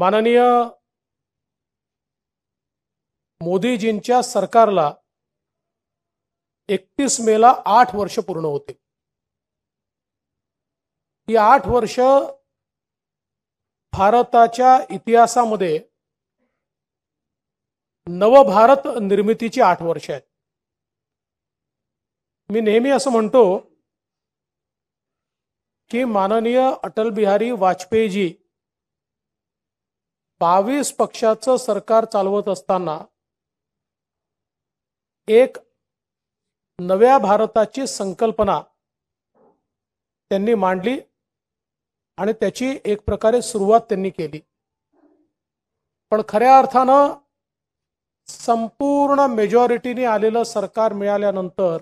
माननीय मोदीजींच्या सरकारला एकतीस मेला आठ वर्ष पूर्ण होते ही आठ वर्ष भारताच्या इतिहासामध्ये नवभारत निर्मितीची आठ वर्ष आहेत मी नेहमी असं म्हणतो की माननीय अटल बिहारी वाजपेयीजी बावीस पक्षाचं सरकार चालवत असताना एक नव्या भारताची संकल्पना त्यांनी मांडली आणि त्याची एक प्रकारे सुरुवात त्यांनी केली पण खऱ्या अर्थानं संपूर्ण मेजॉरिटीने आलेलं सरकार मिळाल्यानंतर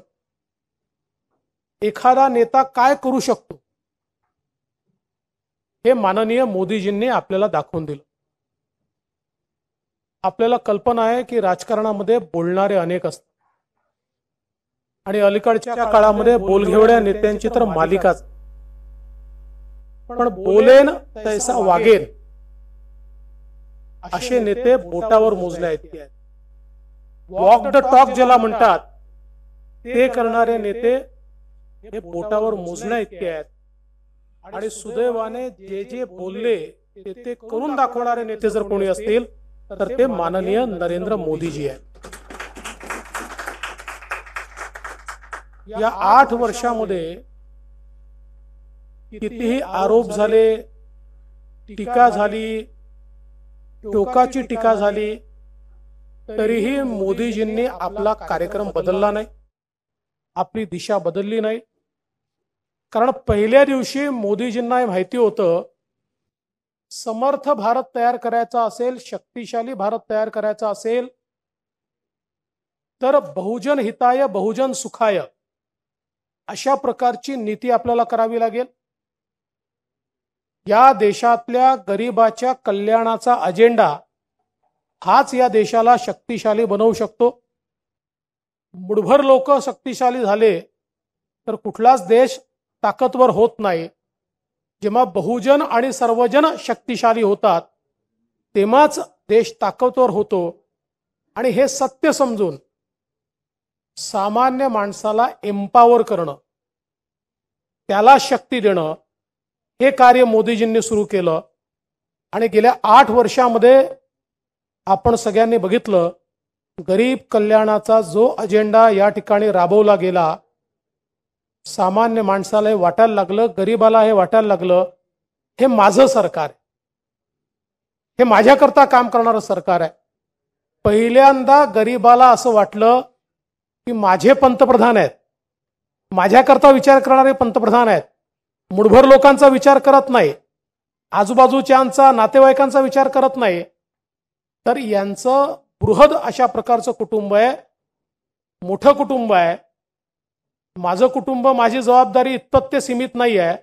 एखादा नेता काय करू शकतो हे माननीय मोदीजींनी आपल्याला दाखवून दिलं आपल्याला कल्पना आहे की राजकारणामध्ये बोलणारे अनेक असतात आणि अलीकडच्या काळामध्ये बोलघेवड्या नेत्यांची तर मालिकाच पण बोलेन तैसा वागेन असे नेते बोटावर मोजले आहेत वॉक द टॉक ज्याला म्हणतात ते करणारे नेते हे बोटावर मोजण्या इतके आहेत आणि सुदैवाने जे जे बोलले ते ते करून दाखवणारे नेते जर कोणी असतील तर ते माननीय नरेंद्र मोदीजी आहेत या आठ वर्षामध्ये कितीही आरोप झाले टीका झाली टोकाची टीका झाली तरीही मोदीजींनी आपला कार्यक्रम बदलला नाही आपली दिशा बदलली नाही कारण पहिल्या दिवशी मोदीजींना माहिती होतं समर्थ भारत तयार करायचा असेल शक्तिशाली भारत तयार करायचा असेल तर बहुजन हिताय बहुजन सुखाय अशा प्रकारची नीती आपल्याला करावी लागेल या देशातल्या गरिबाच्या कल्याणाचा अजेंडा हाच या देशाला शक्तिशाली बनवू शकतो मुडभर लोक शक्तिशाली झाले तर कुठलाच देश ताकदवर होत नाही जेव्हा बहुजन आणि सर्वजन शक्तिशाली होतात तेव्हाच देश ताकदवर होतो आणि हे सत्य समजून सामान्य माणसाला एम्पावर करणं त्याला शक्ती देणं हे कार्य मोदीजींनी सुरू केलं आणि गेल्या आठ वर्षामध्ये आपण सगळ्यांनी बघितलं गरीब कल्याणाचा जो अजेंडा या ठिकाणी राबवला गेला सामान्य माणसाला हे वाटायला लागलं गरीबाला हे वाटायला लागलं हे माझं सरकार आहे हे माझ्याकरता काम करणारं सरकार आहे पहिल्यांदा गरीबाला असं वाटलं की माझे पंतप्रधान आहेत माझ्याकरता विचार करणारे पंतप्रधान आहेत मुठभर लोकांचा विचार करत नाही आजूबाजूच्यांचा नातेवाईकांचा विचार करत नाही तर यांचं बृहद अशा प्रकारचं कुटुंब आहे मोठं कुटुंब आहे माझं कुटुंब माझी जबाबदारी इतपत ते सीमित नाही आहे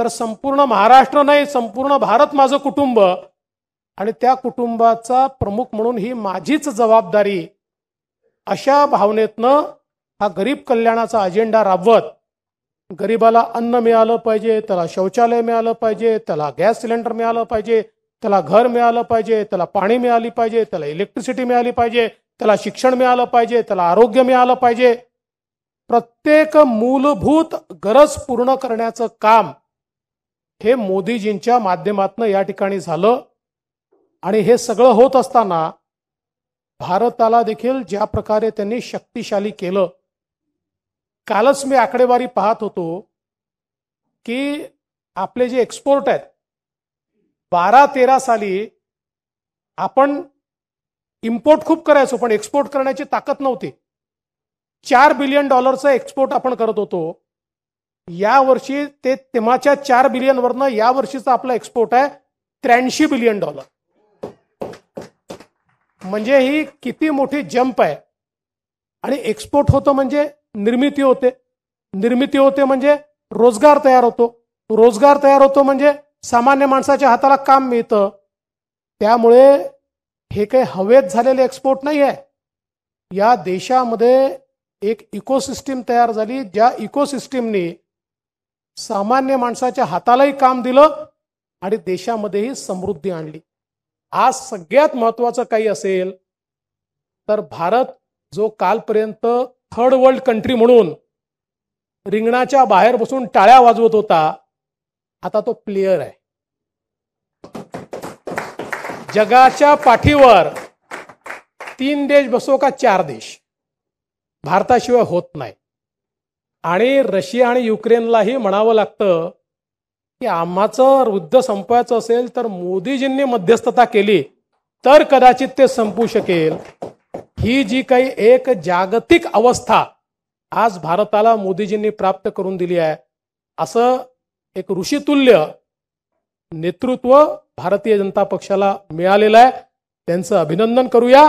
तर संपूर्ण महाराष्ट्र नाही संपूर्ण भारत माझं कुटुंब आणि त्या कुटुंबाचा प्रमुख म्हणून ही माझीच जबाबदारी अशा भावनेतनं हा गरीब कल्याणाचा अजेंडा राबवत गरिबाला अन्न मिळालं पाहिजे त्याला शौचालय मिळालं पाहिजे त्याला गॅस सिलेंडर मिळालं पाहिजे त्याला घर मिळालं पाहिजे त्याला पाणी मिळाली पाहिजे त्याला इलेक्ट्रिसिटी मिळाली पाहिजे त्याला शिक्षण मिळालं पाहिजे त्याला आरोग्य मिळालं पाहिजे प्रत्येक मूलभूत गरज पूर्ण करण्याचं काम हे मोदीजींच्या माध्यमातून या ठिकाणी झालं आणि हे सगळं होत असताना भारताला देखील ज्या प्रकारे त्यांनी शक्तिशाली केलं कालच मी आकडेवारी पाहत होतो की आपले जे एक्सपोर्ट आहेत बारा तेरा साली आपण इम्पोर्ट खूप करायचो पण एक्सपोर्ट करण्याची ताकद नव्हती चार बिलियन डॉलरचं एक्सपोर्ट आपण करत होतो या वर्षी ते तेव्हाच्या चार बिलियनवरनं या वर्षीचा आपला एक्सपोर्ट आहे त्र्याऐंशी बिलियन डॉलर म्हणजे ही किती मोठी जंप आहे आणि एक्सपोर्ट होतं म्हणजे निर्मिती होते निर्मिती होते म्हणजे रोजगार तयार होतो रोजगार तयार होतो म्हणजे सामान्य माणसाच्या हाताला काम मिळतं त्यामुळे हे काही हवेत झालेले एक्सपोर्ट नाही आहे या देशामध्ये एक इकोसिस्टीम तयार झाली ज्या इकोसिस्टीमने सामान्य माणसाच्या हातालाही काम दिलं आणि देशामध्येही समृद्धी आणली आज सगळ्यात महत्वाचं काही असेल तर भारत जो कालपर्यंत थर्ड वर्ल्ड कंट्री म्हणून रिंगणाच्या बाहेर बसून टाळ्या वाजवत होता आता तो प्लेयर आहे जगाच्या पाठीवर तीन देश बसो का चार देश भारताशिवाय होत नाही आणि रशिया आणि युक्रेनलाही म्हणावं लागतं की आम्हाचं वृद्ध संपवायचं असेल तर मोदीजींनी मध्यस्थता केली तर कदाचित ते संपू शकेल ही जी काही एक जागतिक अवस्था आज भारताला मोदीजींनी प्राप्त करून दिली आहे असं एक ऋषितुल्य नेतृत्व भारतीय जनता पक्षाला मिळालेलं आहे त्यांचं अभिनंदन करूया